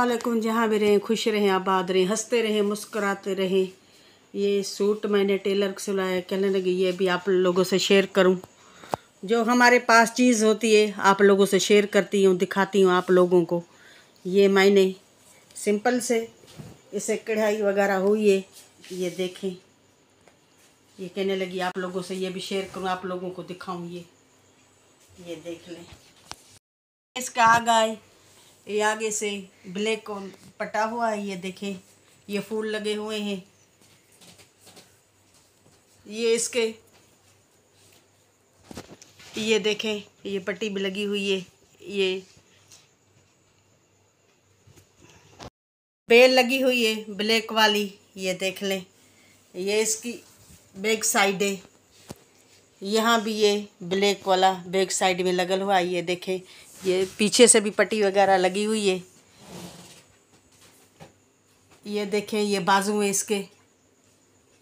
असलकुम जहाँ भी रहें खुश रहें आबाद रहें हंसते रहें मुस्कराते रहें ये सूट मैंने टेलर को सिलाया कहने लगी ये भी आप लोगों से शेयर करूं जो हमारे पास चीज़ होती है आप लोगों से शेयर करती हूँ दिखाती हूँ आप लोगों को ये मैंने सिंपल से इसे कढ़ाई वगैरह हुई है ये देखें ये कहने लगी आप लोगों से ये भी शेयर करूँ आप लोगों को दिखाऊँ ये ये देख लें इसका गए ये आगे से ब्लैक पटा हुआ है ये देखें ये फूल लगे हुए हैं ये इसके ये देखें ये पट्टी भी लगी हुई है ये बेल लगी हुई है ब्लैक वाली ये देख लें ये इसकी बैक साइड है यहाँ भी ये ब्लैक वाला बैक साइड में लगल हुआ है ये देखें ये पीछे से भी पट्टी वगैरह लगी हुई है ये देखें ये बाजू है इसके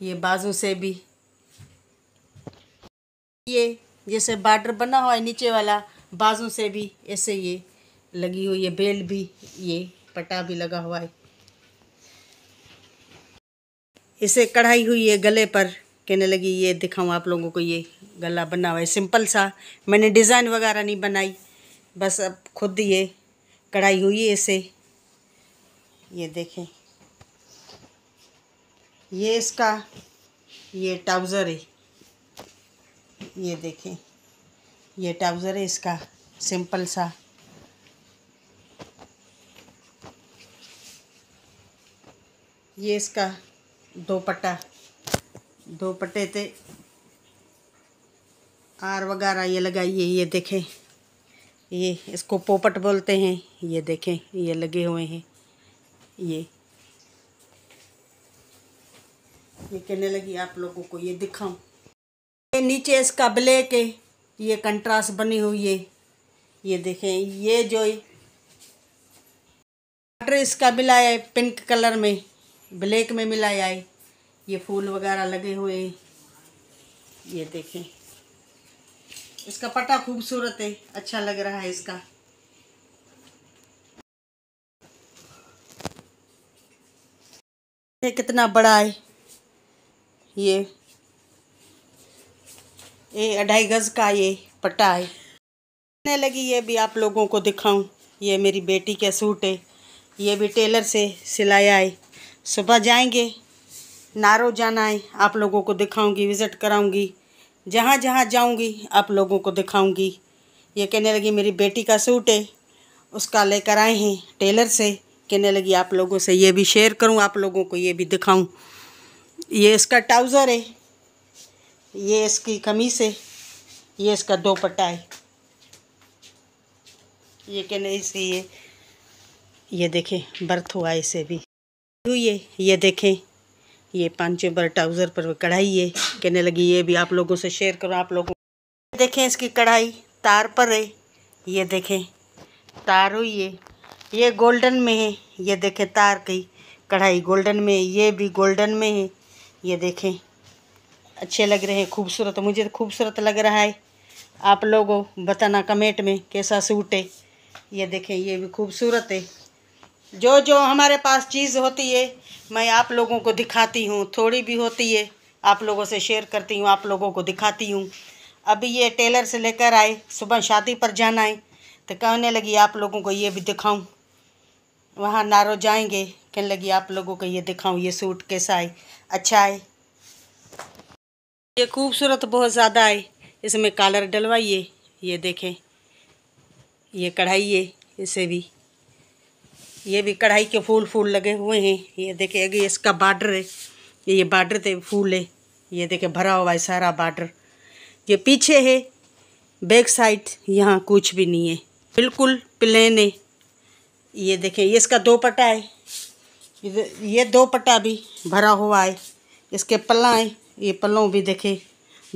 ये बाजू से भी ये जैसे बॉर्डर बना हुआ है नीचे वाला बाजू से भी ऐसे ये लगी हुई है बेल भी ये पटा भी लगा हुआ है इसे कढ़ाई हुई है गले पर कहने लगी ये दिखाऊं आप लोगों को ये गला बना हुआ है सिंपल सा मैंने डिज़ाइन वगैरह नहीं बनाई बस अब खुद ये कढ़ाई हुई है इसे ये देखें ये इसका ये ट्राउज़र है ये देखें ये ट्राउज़र है इसका सिंपल सा ये इसका दोपट्टा दोपट्टे थे आर वगैरह ये लगाइए ये देखें ये इसको पोपट बोलते हैं ये देखें ये लगे हुए हैं ये ये कहने लगी आप लोगों को ये दिखाऊं ये नीचे इसका ब्लैक है ये कंट्रास्ट बनी हुई है ये देखें ये जो वाटर इसका मिलाया है पिंक कलर में ब्लैक में मिलाया है ये फूल वगैरह लगे हुए हैं ये देखें इसका पट्टा खूबसूरत है अच्छा लग रहा है इसका ये कितना बड़ा है ये ये अढ़ाई गज का ये पट्टा है कहने लगी ये भी आप लोगों को दिखाऊं ये मेरी बेटी का सूट है ये भी टेलर से सिलाया है सुबह जाएंगे नारो जाना है आप लोगों को दिखाऊंगी विज़िट कराऊंगी जहाँ जहाँ जाऊँगी आप लोगों को दिखाऊँगी ये कहने लगी मेरी बेटी का सूट है उसका लेकर आए हैं टेलर से कहने लगी आप लोगों से ये भी शेयर करूँ आप लोगों को ये भी दिखाऊँ ये इसका ट्राउज़र है ये इसकी कमीज है ये इसका दोपट्टा है ये कहने इसे ये ये देखें बर्थ हुआ इसे भी ये ये देखें ये पाँच बार ट्राउज़र पर कढ़ाई है कहने लगी ये भी आप लोगों से शेयर करो आप लोगों देखें इसकी कढ़ाई तार पर है ये देखें तार हुई है ये गोल्डन में है ये देखें तार की कढ़ाई गोल्डन में है ये भी गोल्डन में है ये देखें अच्छे लग रहे हैं खूबसूरत मुझे तो खूबसूरत लग रहा है आप लोगों बताना कमेंट में कैसा सूट है ये देखें ये भी खूबसूरत है जो जो हमारे पास चीज़ होती है मैं आप लोगों को दिखाती हूँ थोड़ी भी होती है आप लोगों से शेयर करती हूँ आप लोगों को दिखाती हूँ अभी ये टेलर से लेकर आए सुबह शादी पर जाना है तो कहने लगी आप लोगों को ये भी दिखाऊँ वहाँ नारो जाएंगे कहने लगी आप लोगों को ये दिखाऊँ ये सूट कैसा है अच्छा है ये खूबसूरत बहुत ज़्यादा है इसमें कॉलर डलवाइए ये देखें ये कढ़ाई है इसे भी ये भी कढ़ाई के फूल फूल लगे हुए हैं ये देखें अगे इसका बार्डर है ये बार्डर थे फूल है ये देखे भरा हुआ है सारा बॉर्डर ये पीछे है बैक साइड यहाँ कुछ भी नहीं है बिल्कुल प्लेन है ये देखें ये इसका दो पट्टा है ये दो पट्टा भी भरा हुआ है इसके पल्ला है ये पल्लों भी देखे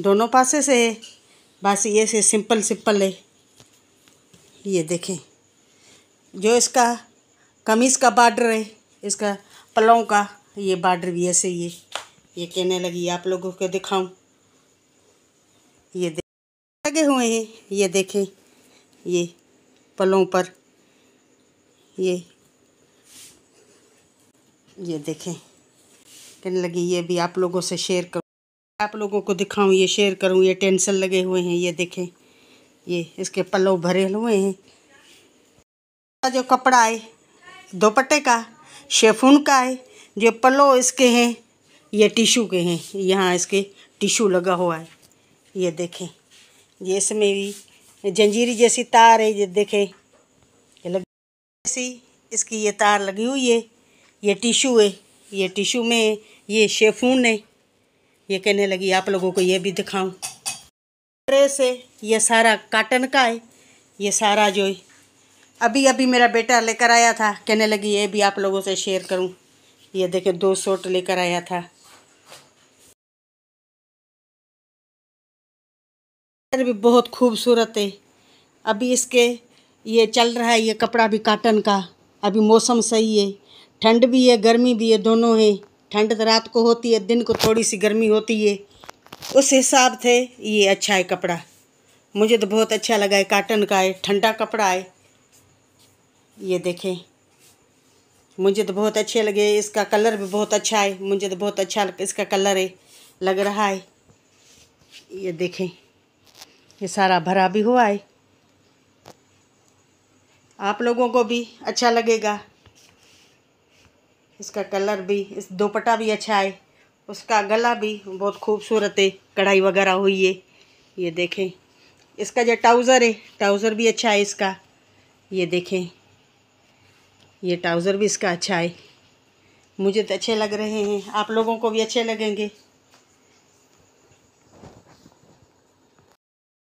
दोनों पासे से है बस ये से सिंपल सिंपल है ये देखें जो इसका कमीज़ का बार्डर है इसका पलों का ये बार्डर भी ऐसे ये ये कहने लगी आप लोगों को दिखाऊं ये लगे हुए हैं ये देखें ये पलों पर ये ये देखें कहने लगी ये भी आप लोगों से शेयर करूँ आप लोगों को दिखाऊं ये शेयर करूं ये टेंशन लगे हुए हैं ये देखें ये इसके पलों भरे हुए हैं जो कपड़ा है दोपट्टे का शेफून का है जो पलो इसके हैं ये टिशू के हैं यहाँ इसके टिशू लगा हुआ है ये देखें ये इसमें भी जंजीरी जैसी तार है ये देखें ये लग जैसी इसकी ये तार लगी हुई है ये टिशू है ये टिशू में ये शेफून है ये कहने लगी आप लोगों को ये भी दिखाऊं ड्रेस है ये सारा काटन का है ये सारा जो है अभी अभी मेरा बेटा लेकर आया था कहने लगी ये भी आप लोगों से शेयर करूँ ये देखें दो सोट लेकर आया था कलर भी बहुत खूबसूरत है अभी इसके ये चल रहा है ये कपड़ा भी काटन का अभी मौसम सही है ठंड भी है गर्मी भी है दोनों है ठंड तो रात को होती है दिन को थोड़ी सी गर्मी होती है उस हिसाब से ये अच्छा है कपड़ा मुझे तो बहुत अच्छा लगा है काटन का है ठंडा कपड़ा है ये देखें मुझे तो बहुत अच्छे लगे इसका कलर भी बहुत अच्छा है मुझे तो बहुत अच्छा इसका कलर है लग रहा है ये देखें ये सारा भरा भी हुआ है आप लोगों को भी अच्छा लगेगा इसका कलर भी इस दोपटा भी अच्छा है उसका गला भी बहुत खूबसूरत है कढ़ाई वगैरह हुई है ये देखें इसका जो ट्राउज़र है ट्राउज़र भी अच्छा है इसका ये देखें ये ट्राउज़र भी इसका अच्छा है मुझे तो अच्छे लग रहे हैं आप लोगों को भी अच्छे लगेंगे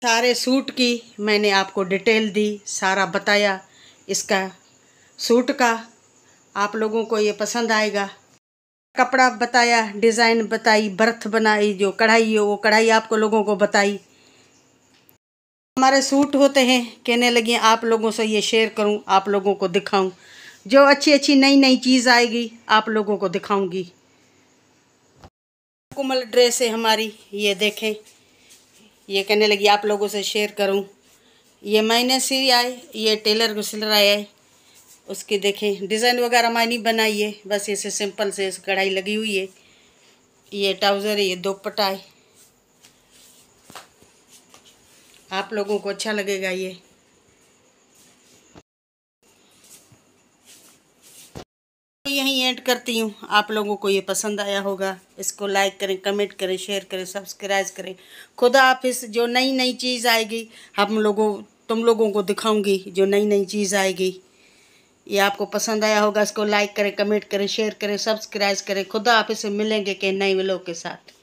सारे सूट की मैंने आपको डिटेल दी सारा बताया इसका सूट का आप लोगों को ये पसंद आएगा कपड़ा बताया डिज़ाइन बताई बर्थ बनाई जो कढ़ाई हो वो कढ़ाई आपको लोगों को बताई हमारे सूट होते हैं कहने लगी आप लोगों से ये शेयर करूं आप लोगों को दिखाऊं जो अच्छी अच्छी नई नई चीज़ आएगी आप लोगों को दिखाऊंगी कुमल ड्रेस है हमारी ये देखें ये कहने लगी आप लोगों से शेयर करूं ये मैंने सी आए ये टेलर को रहा आए उसकी देखें डिज़ाइन वगैरह मैं नहीं बनाई है बस ऐसे सिंपल से कढ़ाई लगी हुई है ये ट्राउज़र है ये दोपटा है आप लोगों को अच्छा लगेगा ये यहीं ऐड करती हूँ आप लोगों को ये पसंद आया होगा इसको लाइक करें कमेंट करें शेयर करें सब्सक्राइब करें खुदा इस जो नई नई चीज़ आएगी हम लोगों तुम लोगों को दिखाऊंगी जो नई नई चीज़ आएगी ये आपको पसंद आया होगा इसको लाइक करें कमेंट करें शेयर करें सब्सक्राइब करें खुदा इसे मिलेंगे कि नए वे के साथ